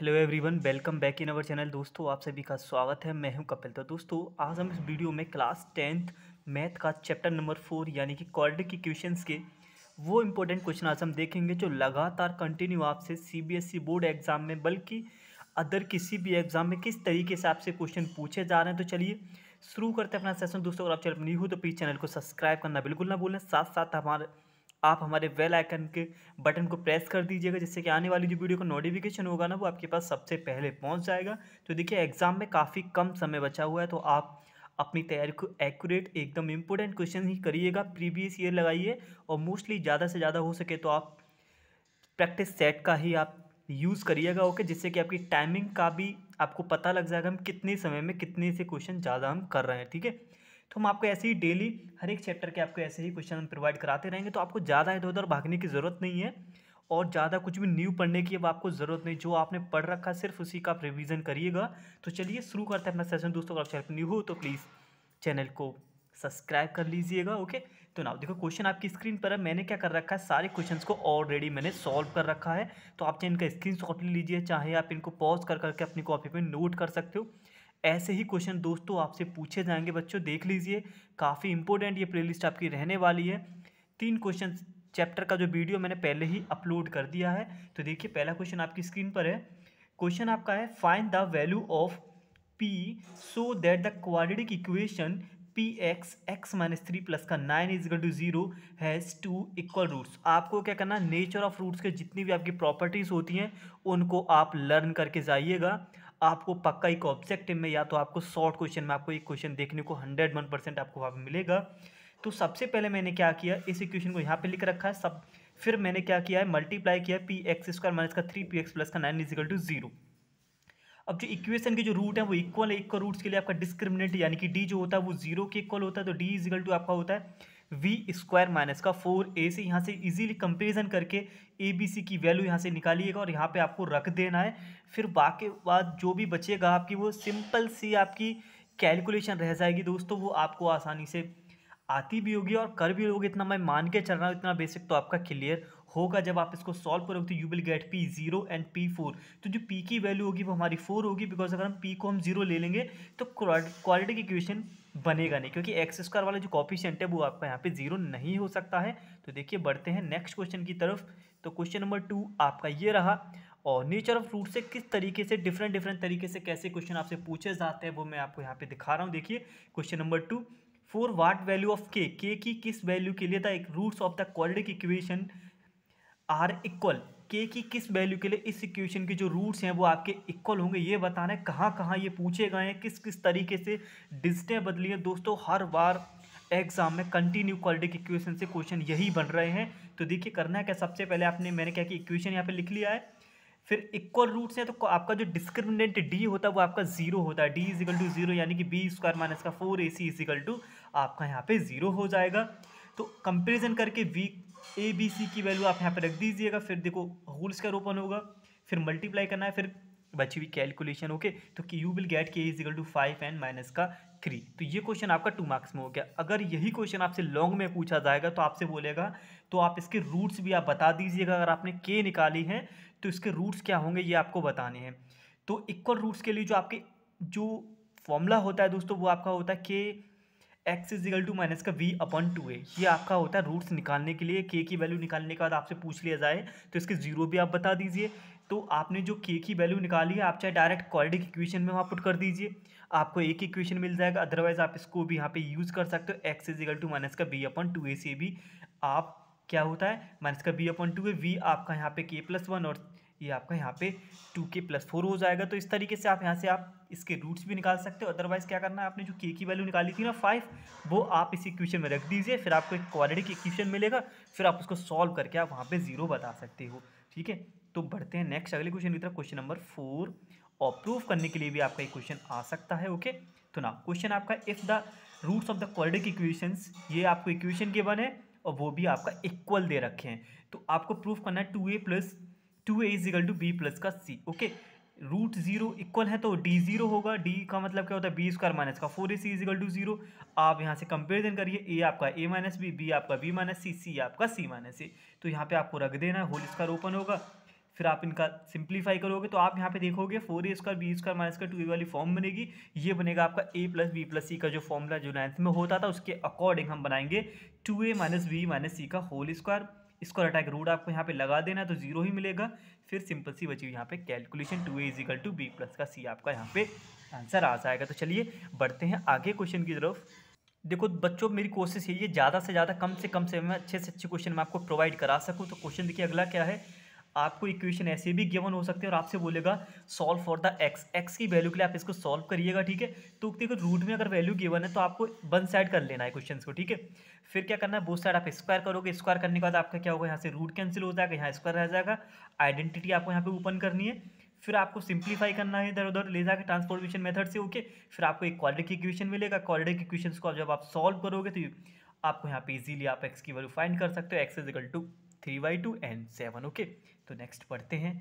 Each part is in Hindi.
hello everyone welcome back in our channel दोस्तों आप सभी का स्वागत है मैं हूं कपिल तो दोस्तों आज हम इस वीडियो में क्लास टेंथ मैथ का चैप्टर नंबर फोर यानी कि क्वाड्रिक की क्वेश्चंस के वो इम्पोर्टेंट क्वेश्चन आज हम देखेंगे जो लगातार कंटिन्यू आपसे सीबीएसई e बोर्ड एग्ज़ाम में बल्कि अदर किसी भी एग्ज़ाम में किस तरीके से आपसे क्वेश्चन पूछे जा रहे हैं तो चलिए शुरू करते हैं अपना सेशन दोस्तों अगर आप चैनल नहीं हो तो प्लीज़ चैनल को सब्सक्राइब करना बिल्कुल ना भूलें साथ साथ हमारे आप हमारे वेल आइकन के बटन को प्रेस कर दीजिएगा जिससे कि आने वाली जो वीडियो का नोटिफिकेशन होगा ना वो आपके पास सबसे पहले पहुंच जाएगा तो देखिए एग्ज़ाम में काफ़ी कम समय बचा हुआ है तो आप अपनी तैयारी को एक्यूरेट एकदम इम्पोर्टेंट क्वेश्चन ही करिएगा प्रीवियस ईयर लगाइए और मोस्टली ज़्यादा से ज़्यादा हो सके तो आप प्रैक्टिस सेट का ही आप यूज़ करिएगा ओके जिससे कि आपकी टाइमिंग का भी आपको पता लग जाएगा हम कितने समय में कितने से क्वेश्चन ज़्यादा हम कर रहे हैं ठीक है तो हम आपको ऐसे ही डेली हर एक चैप्टर के आपको ऐसे ही क्वेश्चन हम प्रोवाइड कराते रहेंगे तो आपको ज़्यादा इधर उधर भागने की ज़रूरत नहीं है और ज़्यादा कुछ भी न्यू पढ़ने की अब आपको ज़रूरत नहीं जो आपने पढ़ रखा सिर्फ उसी का आप रिविज़न करिएगा तो चलिए शुरू करते हैं अपना सेशन दोस्तों अगर आप चैनल न्यू हो तो प्लीज़ चैनल को सब्सक्राइब कर लीजिएगा ओके तो ना देखो क्वेश्चन आपकी स्क्रीन पर है मैंने क्या कर रखा है सारे क्वेश्चंस को ऑलरेडी मैंने सॉल्व कर रखा है तो आप चाहे इनका स्क्रीन शॉट ले लीजिए चाहे आप इनको पॉज कर करके अपनी कॉपी पे नोट कर सकते हो ऐसे ही क्वेश्चन दोस्तों आपसे पूछे जाएंगे बच्चों देख लीजिए काफ़ी इंपॉर्टेंट ये प्लेलिस्ट आपकी रहने वाली है तीन क्वेश्चन चैप्टर का जो वीडियो मैंने पहले ही अपलोड कर दिया है तो देखिए पहला क्वेश्चन आपकी स्क्रीन पर है क्वेश्चन आपका है find the value of P so that the quadratic equation P X X minus three plus का nine is to zero has two equal roots आपको क्या करना नेचर ऑफ रूट्स के जितनी भी आपकी प्रॉपर्टीज़ होती हैं उनको आप लर्न करके जाइएगा आपको पक्का एक ऑब्जेक्टिव में या तो आपको शॉर्ट क्वेश्चन में आपको एक क्वेश्चन देखने को हंड्रेड वन परसेंट आपको वहाँ पर मिलेगा तो सबसे पहले मैंने क्या किया इस इक्वेशन को यहाँ पे लिख रखा है सब फिर मैंने क्या किया है मल्टीप्लाई किया पी एक्स स्क्वायर माइनस का थ्री पी एक्स प्लस का नाइन इजिकल टू जीरो अब जो इक्वेशन के जो रूट है वो इक्वल है इक्वल रूट्स के लिए आपका डिस्क्रिमिनेट यानी कि डी जो होता है वो जीरो के इक्वल होता है तो डी इजिकल टू आपका होता है वी स्क्वायर माइनस का फोर ए से यहाँ से इजीली कंपेरिजन करके ए बी सी की वैल्यू यहाँ से निकालिएगा और यहाँ पे आपको रख देना है फिर बाकी बाद जो भी बचेगा आपकी वो सिंपल सी आपकी कैलकुलेशन रह जाएगी दोस्तों वो आपको आसानी से आती भी होगी और कर भी होगी इतना मैं मान के चल रहा हूँ इतना बेसिक तो आपका क्लियर होगा जब आप इसको सॉल्व करोगे तो you will get P zero and P four तो जो पी की वैल्यू होगी वो हमारी फोर होगी बिकॉज अगर हम पी को हम जीरो ले लेंगे तो क्वालिटी की इक्वेशन बनेगा नहीं क्योंकि एक्स स्क्वायर वाला जो कॉपिशेंट है वो आपका यहाँ पे जीरो नहीं हो सकता है तो देखिए बढ़ते हैं नेक्स्ट क्वेश्चन की तरफ तो क्वेश्चन नंबर टू आपका ये रहा और नेचर ऑफ फ्रूट से किस तरीके से डिफरेंट डिफरेंट तरीके से कैसे क्वेश्चन आपसे पूछे जाते हैं वो मैं आपको यहाँ पे दिखा रहा हूँ देखिए question number two four what value of k k की किस वैल्यू के लिए था एक roots of the quality equation are equal k की किस वैल्यू के लिए इस इक्वेशन के जो रूट्स हैं वो आपके इक्वल होंगे ये बताना है कहाँ कहाँ ये पूछे गए हैं किस किस तरीके से डिजिटें बदली हैं दोस्तों हर बार एग्जाम में कंटिन्यू के इक्वेशन से क्वेश्चन यही बन रहे हैं तो देखिए करना है क्या सबसे पहले आपने मैंने क्या कि इक्वेशन यहाँ पर लिख लिया है फिर इक्वल रूट्स हैं तो आपका जो डिस्क्रिमिनेंट डी होता है वो आपका जीरो होता है डी इजिकल टू जीरो यानी कि बी स्क्वायर माइनस का four A C equal to आपका यहाँ पे जीरो हो जाएगा तो कंपेरिजन करके वी ए बी सी की वैल्यू आप यहाँ पर रख दीजिएगा फिर देखो होल स्क्वायर ओपन होगा फिर मल्टीप्लाई करना है फिर बची हुई कैलकुलेशन ओके तो कि you will get k equal to five and minus का थ्री तो ये क्वेश्चन आपका टू मार्क्स में हो गया अगर यही क्वेश्चन आपसे लॉन्ग में पूछा जाएगा तो आपसे बोलेगा तो आप इसके रूट्स भी आप बता दीजिएगा अगर आपने के निकाली हैं तो इसके रूट्स क्या होंगे ये आपको बताने हैं तो इक्वल रूट्स के लिए जो आपके जो फॉर्मूला होता है दोस्तों वो आपका होता है के एक्स इजिकल टू माइनस का वी अपन टू ए ये आपका होता है रूट्स निकालने के लिए के की वैल्यू निकालने के बाद आपसे पूछ लिया जाए तो इसके जीरो भी आप बता दीजिए तो आपने जो के की वैल्यू निकाली है आप चाहे डायरेक्ट क्वालिटी इक्वेशन में वहाँ पुट कर दीजिए आपको एक इक्वेशन मिल जाएगा अदरवाइज आप इसको भी यहाँ पे यूज़ कर सकते हो एक्स इजिकल टू माइनस का बी अपन टू ए से भी आप क्या होता है माइनस का B upon two A B आपका यहाँ पे के प्लस वन और ये आपका यहाँ पे टू के प्लस फोर हो जाएगा तो इस तरीके से आप यहाँ से आप इसके रूट्स भी निकाल सकते हो अदरवाइज़ क्या करना है आपने जो के की वैल्यू निकाली थी ना फाइव वो आप इसी इक्वेशन में रख दीजिए फिर आपको एक क्वालिटी इक्वेशन मिलेगा फिर आप उसको सॉल्व करके आप वहाँ पर जीरो बता सकते हो ठीक है तो बढ़ते हैं नेक्स्ट अगले क्वेश्चन की तरफ क्वेश्चन नंबर फोर और प्रूफ करने के लिए भी आपका एक क्वेश्चन आ सकता है ओके तो ना क्वेश्चन आपका if the roots of the की इक्वेशन ये आपको इक्वेशन के बने और वो भी आपका इक्वल दे रखे हैं तो आपको प्रूफ करना है two A plus two A is equal to B plus का C okay root zero equal है तो डी जीरो होगा डी का मतलब क्या होता है बी स्क्वायर माइनस का four A C is equal to zero आप यहाँ से कंपेरिजन करिए ए आपका ए माइनस बी बी आपका बी माइनस सी सी आपका सी माइनस ए तो यहाँ पे आपको रख देना है होल स्क्वायर ओपन होगा फिर आप इनका सिंप्लीफाई करोगे तो आप यहाँ पे देखोगे four A square B square minus का टू ए वाली फॉर्म बनेगी ये बनेगा आपका A plus B plus C का जो फॉर्मूला जो नाइन्थ में होता था उसके अकॉर्डिंग हम बनाएंगे two A minus B minus C का whole square square attack root आपको यहाँ पे लगा देना है तो जीरो ही मिलेगा फिर सिंपल सी बची हुई यहाँ पे calculation two A equal to B plus का सी आपका यहाँ पे आंसर आ जाएगा तो चलिए बढ़ते हैं आगे क्वेश्चन की तरफ देखो बच्चों मेरी कोशिश यही है ज़्यादा से ज़्यादा कम से कम से मैं अच्छे से अच्छे क्वेश्चन मैं आपको प्रोवाइड करा सकूँ तो क्वेश्चन देखिए अगला क्या है आपको इक्वेशन ऐसे भी गिवन हो सकते हैं और आपसे बोलेगा solve for the x x की वैल्यू के लिए आप इसको सॉल्व करिएगा ठीक है तो देखो रूट में अगर वैल्यू गिवन है तो आपको वन साइड कर लेना है क्वेश्चन को ठीक है फिर क्या करना है बोथ साइड आप स्क्वायर करोगे स्क्वायर करने के बाद आपका क्या होगा यहाँ से रूट कैंसिल हो जाएगा यहाँ स्क्वायर रह जाएगा आइडेंटिटी आपको यहाँ पर ओपन करनी है फिर आपको सिंप्लीफाई करना है इधर उधर ले जाकर ट्रांसफॉर्मेशन मेथड से ओके फिर आपको एक क्वाड्रेटिक इक्वेशन मिलेगा क्वाड्रेटिक इक्वेशन को जब आप सॉल्व करोगे तो आपको यहाँ पे इजीली आप एक्स की वैल्यू फाइंड कर सकते हो x is two three by two and seven okay तो नेक्स्ट पढ़ते हैं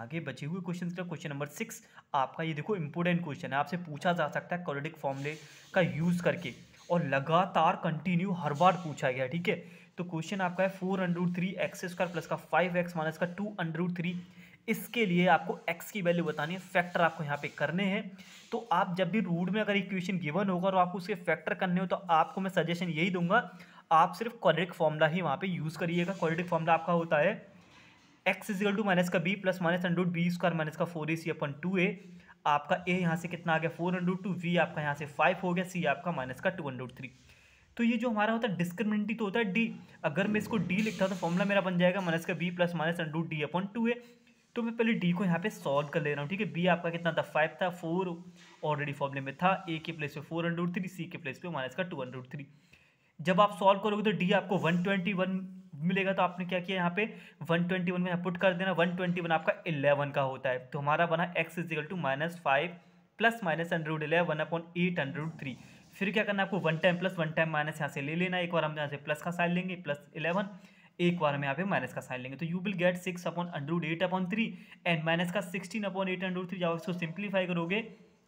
आगे बचे हुए क्वेश्चन का क्वेश्चन नंबर सिक्स आपका ये देखो इंपॉर्टेंट क्वेश्चन है आपसे पूछा जा सकता है कॉलोडिक फॉर्मूले का यूज़ करके और लगातार कंटिन्यू हर बार पूछा गया ठीक है तो क्वेश्चन आपका है four under root three x square plus का फाइव एक्स माइनस का टू अंडरूट थ्री इसके लिए आपको x की वैल्यू बतानी है फैक्टर आपको यहाँ पे करने हैं तो आप जब भी रूट में अगर इक्वेशन गिवन होगा और आपको उसके फैक्टर करने हो तो आपको मैं सजेशन यही दूंगा आप सिर्फ क्वाड्रेटिक फॉर्मूला ही वहाँ पे यूज़ करिएगा क्वाड्रेटिक फॉर्मूला आपका होता है एक्स इजिकल टू माइनस का B plus minus under root B square minus का four A C upon two A आपका ए यहाँ से कितना आ गया फोर अंडरूट टू वी आपका यहाँ से फाइव हो गया सी आपका माइनस का टू अंड्रोड थ्री तो ये जो हमारा होता है डिस्क्रिमिनेंटी तो होता है डी अगर मैं इसको डी लिखता तो फॉर्मूला मेरा बन जाएगा माइनस का B plus minus under root D upon two A तो मैं पहले डी को यहाँ पे सॉल्व कर ले रहा हूँ ठीक है बी आपका कितना था फाइव था फोर ऑलरेडी फॉर्मूले में था ए के प्लेस पे फोर अंडरूट थ्री सी के प्लेस पे माइनस का टू अंड्रोड थ्री जब आप सॉल्व करोगे तो डी आपको वन ट्वेंटी वन मिलेगा तो आपने क्या किया यहाँ पे 121 में पुट कर देना 121 आपका 11 का होता है तो हमारा बना x equal to minus five plus minus under root eleven upon eight under root three फिर क्या करना है आपको one time plus one time minus यहाँ से ले लेना एक बार हम यहाँ से प्लस का साइन लेंगे प्लस इलेवन एक बार हम यहाँ पे माइनस का साइन लेंगे तो you will get six upon under root eight upon three and minus का sixteen upon eight under root three जब इसको सिंप्लीफाई करोगे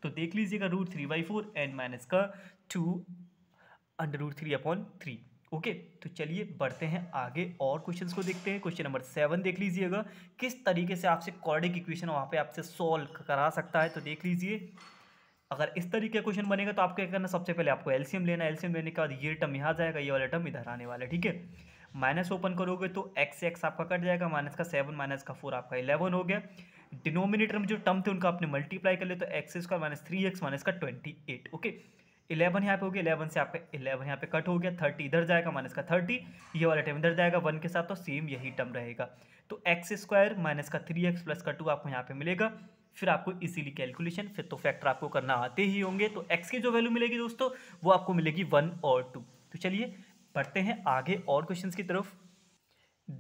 तो देख लीजिएगा root three by four and minus का two under root three upon three okay तो चलिए बढ़ते हैं आगे और क्वेश्चंस को देखते हैं क्वेश्चन नंबर सेवन देख लीजिएगा किस तरीके से आपसे कॉर्डिक इक्वेशन वहाँ पे आपसे सॉल्व करा सकता है तो देख लीजिए अगर इस तरीके का क्वेश्चन बनेगा तो आपको क्या करना सबसे पहले आपको एल्सीयम लेना है लेने के बाद ये टर्म यहाँ जाएगा ये वाला टर्म इधर आने वाला है ठीक है माइनस ओपन करोगे तो एक्स एक्स आपका कट जाएगा माइनस का सेवन माइनस का फोर आपका इलेवन हो गया डिनोमिनेटर में जो टर्म थे उनका आपने मल्टीप्लाई कर ले तो x square minus three x minus का ट्वेंटी एट ओके इलेवन यहाँ पे हो गया इलेवन से आपका इलेवन यहाँ पे कट हो गया थर्टी इधर जाएगा माइनस का थर्टी ये वाला टर्म इधर जाएगा वन के साथ तो सेम यही टर्म रहेगा तो एक्स स्क्वायर माइनस का थ्री एक्स प्लस का टू आपको यहाँ पे मिलेगा फिर आपको इजीली कैलकुलेशन फिर तो फैक्टर आपको करना आते ही होंगे तो एक्स की जो वैल्यू मिलेगी दोस्तों वो आपको मिलेगी वन और टू तो चलिए बढ़ते हैं आगे और क्वेश्चन की तरफ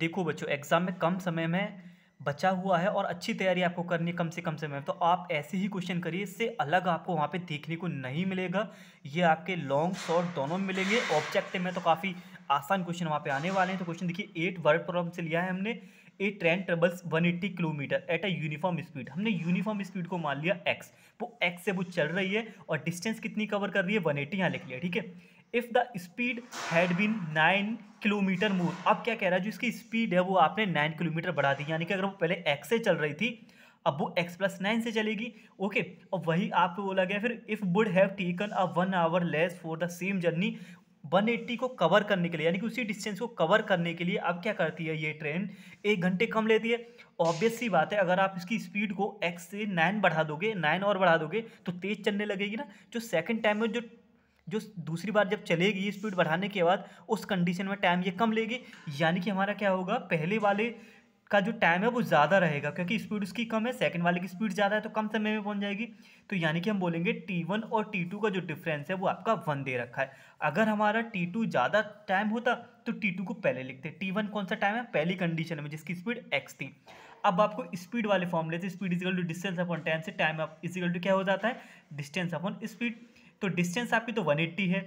देखो बच्चों एग्जाम में कम समय में बचा हुआ है और अच्छी तैयारी आपको करनी कम से कम से में तो आप ऐसे ही क्वेश्चन करिए इससे अलग आपको वहाँ पे देखने को नहीं मिलेगा ये आपके लॉन्ग शॉर्ट दोनों में मिलेंगे ऑब्जेक्टिव में तो काफ़ी आसान क्वेश्चन वहाँ पे आने वाले हैं तो क्वेश्चन देखिए एट वर्ड प्रॉब्लम से लिया है हमने a train travels one kilometre at a uniform speed हमने यूनिफॉर्म स्पीड को मान लिया एक्स वो एक्स से वो चल रही है और डिस्टेंस कितनी कवर कर रही है वन एट्टी यहाँ लिख लिया ठीक है if the speed had been nine kilometre more अब क्या कह रहा है जो इसकी स्पीड है वो आपने नाइन किलोमीटर बढ़ा दी यानी कि अगर वो पहले एक्स से चल रही थी अब वो एक्स प्लस नाइन से चलेगी ओके अब वही आपको बोला गया फिर if would have taken a one hour less for the same journey 180 को कवर करने के लिए यानी कि उसी डिस्टेंस को कवर करने के लिए अब क्या करती है ये ट्रेन एक घंटे कम लेती है ऑब्वियस सी बात है अगर आप इसकी स्पीड को एक्स से नाइन बढ़ा दोगे नाइन और बढ़ा दोगे तो तेज़ चलने लगेगी ना जो सेकंड टाइम में जो जो दूसरी बार जब चलेगी स्पीड बढ़ाने के बाद उस कंडीशन में टाइम ये कम लेगी यानी कि हमारा क्या होगा पहले वाले का जो टाइम है वो ज़्यादा रहेगा क्योंकि स्पीड उसकी कम है सेकंड वाले की स्पीड ज़्यादा है तो कम समय में पहुंच जाएगी तो यानी कि हम बोलेंगे टी वन और टी टू का जो डिफरेंस है वो आपका वन दे रखा है अगर हमारा टी टू ज़्यादा टाइम होता तो टी टू को पहले लिखते टी वन कौन सा टाइम है पहली कंडीशन में जिसकी स्पीड एक्स थी अब आपको स्पीड वाले फॉर्मले से speed equal to distance upon time से टाइम इजिकल टू क्या हो जाता है डिस्टेंस अपॉन स्पीड तो डिस्टेंस आपकी तो 180 है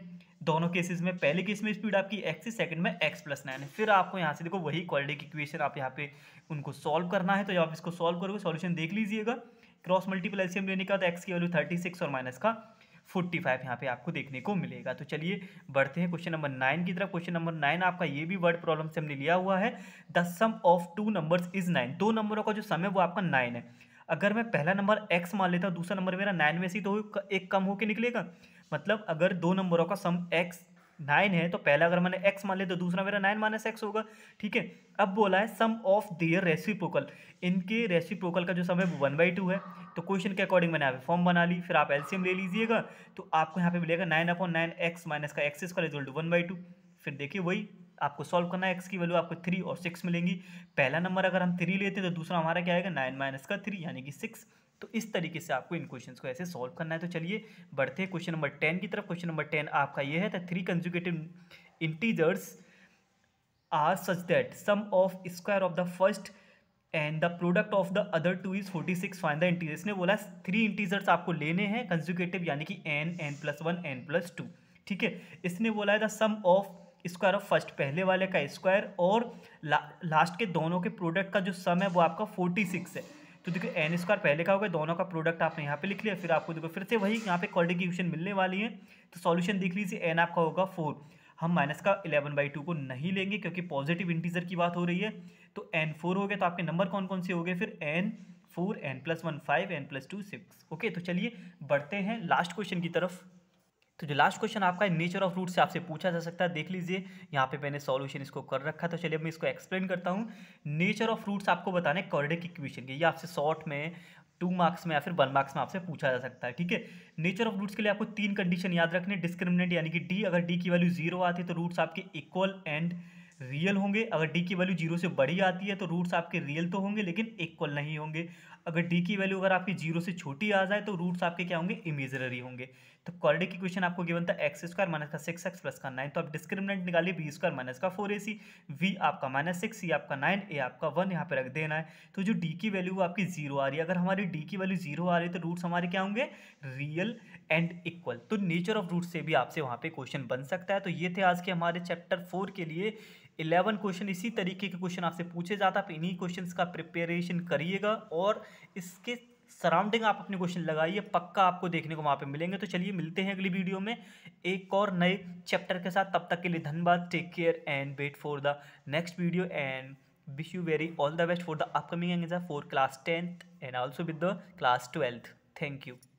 दोनों केसेस में पहले केस में स्पीड आपकी एक्स है सेकंड में एक्स प्लस नाइन है फिर आपको यहाँ से देखो वही क्वालिटी की इक्वेशन आप यहाँ पे उनको सॉल्व करना है तो जब आप इसको सॉल्व करोगे सॉल्यूशन देख लीजिएगा क्रॉस मल्टीपल एल्सियम लेने का तो एक्स की वैल्यू थर्टी सिक्स और माइनस का फोर्टी फाइव यहाँ पे आपको देखने को मिलेगा तो चलिए बढ़ते हैं क्वेश्चन नंबर नाइन की तरफ क्वेश्चन नंबर नाइन आपका ये भी वर्ड प्रॉब्लम से हमने लिया हुआ है the sum of two numbers is nine दो नंबरों का जो सम है वो आपका नाइन है अगर मैं पहला नंबर एक्स मान लेता हूँ दूसरा नंबर मेरा नाइन में से तो एक कम होकर निकलेगा मतलब अगर दो नंबरों का सम एक्स नाइन है तो पहला अगर मैंने एक्स मान लिया तो दूसरा मेरा नाइन माइनस एक्स होगा ठीक है अब बोला है सम ऑफ देयर रेसिप्रोकल इनके रेसिप्रोकल का जो सम है वो वन बाई टू है तो क्वेश्चन के अकॉर्डिंग मैंने यहाँ पे फॉर्म बना ली फिर आप एलसीएम ले लीजिएगा तो आपको यहाँ पे मिलेगा nine upon nine x minus का एक्स का रिजल्ट वन बाई टू फिर देखिए वही आपको सॉल्व करना है एक्स की वैल्यू आपको थ्री और सिक्स मिलेंगी पहला नंबर अगर हम थ्री लेते हैं तो दूसरा हमारा क्या आएगा नाइन माइनस का थ्री यानी कि सिक्स तो इस तरीके से आपको इन क्वेश्चंस को ऐसे सॉल्व करना है तो चलिए बढ़ते हैं क्वेश्चन नंबर टेन की तरफ क्वेश्चन नंबर टेन आपका ये है three consecutive integers are such that sum of square of the first and the product of the other two is forty six find the integer इसने बोला थ्री इंटीजर्स आपको लेने हैं कंजुकेटिव यानी कि N N plus one N plus two ठीक है इसने बोला है the sum of square of first पहले वाले का स्क्वायर और ला, लास्ट के दोनों के प्रोडक्ट का जो सम है वो आपका फोर्टी सिक्स है तो देखो एन स्क्वायर पहले का हो गया दोनों का प्रोडक्ट आपने यहाँ पे लिख लिया फिर आपको देखो फिर से वही यहाँ पे क्वालिटी क्वेश्चन मिलने वाली है तो सॉल्यूशन देख लीजिए एन आपका होगा फोर हम माइनस का इलेवन बाई टू को नहीं लेंगे क्योंकि पॉजिटिव इंटीजर की बात हो रही है तो एन फोर हो गया तो आपके नंबर कौन कौन से हो गए फिर N four N plus one five N plus two six okay तो चलिए बढ़ते हैं लास्ट क्वेश्चन की तरफ तो जो लास्ट क्वेश्चन आपका है नेचर ऑफ रूट से आपसे पूछा जा सकता है देख लीजिए यहाँ पे मैंने सॉल्यूशन इसको कर रखा तो चलिए मैं इसको एक्सप्लेन करता हूँ नेचर ऑफ रूट्स आपको बताने कॉर्डिक इक्वेशन के ये आपसे शॉर्ट में टू मार्क्स में या फिर वन मार्क्स में आपसे पूछा जा सकता है ठीक है नेचर ऑफ रूट्स के लिए आपको तीन कंडीशन याद रखने डिस्क्रिमिनेंट यानी कि डी अगर डी की वैल्यू जीरो आती है तो रूट्स आपके इक्वल एंड रियल होंगे अगर डी की वैल्यू जीरो से बड़ी आती है तो रूट्स आपके रियल तो होंगे लेकिन इक्वल नहीं होंगे अगर डी की वैल्यू अगर आपकी जीरो से छोटी आ जाए तो रूट्स आपके क्या होंगे इमेजररी होंगे तो क्वालिटी की क्वेश्चन आपको गिवन था एक्स स्क्वायर माइनस का सिक्स एक्स प्लस का नाइन तो आप डिस्क्रिमिनेंट निकालिए बी स्क्वायर माइनस का फोर ए सी वी आपका माइनस सिक्स सी आपका नाइन ए आपका वन यहाँ पे रख देना है तो जो डी की वैल्यू आपकी जीरो आ रही है अगर हमारी डी की वैल्यू जीरो आ रही है तो रूट्स हमारे क्या होंगे रियल एंड इक्वल तो नेचर ऑफ रूट से भी आपसे वहाँ पे क्वेश्चन बन सकता है तो ये थे आज के हमारे चैप्टर फोर के लिए इलेवन क्वेश्चन इसी तरीके के क्वेश्चन आपसे पूछे जाता है आप इन्हीं क्वेश्चन का प्रिपेरेशन करिएगा और इसके सराउंडिंग आप अपने क्वेश्चन लगाइए पक्का आपको देखने को वहाँ पे मिलेंगे तो चलिए मिलते हैं अगली वीडियो में एक और नए चैप्टर के साथ तब तक के लिए धन्यवाद take care and wait for the next video and wish you very all the best for the upcoming exam for class tenth and also with the class twelfth thank you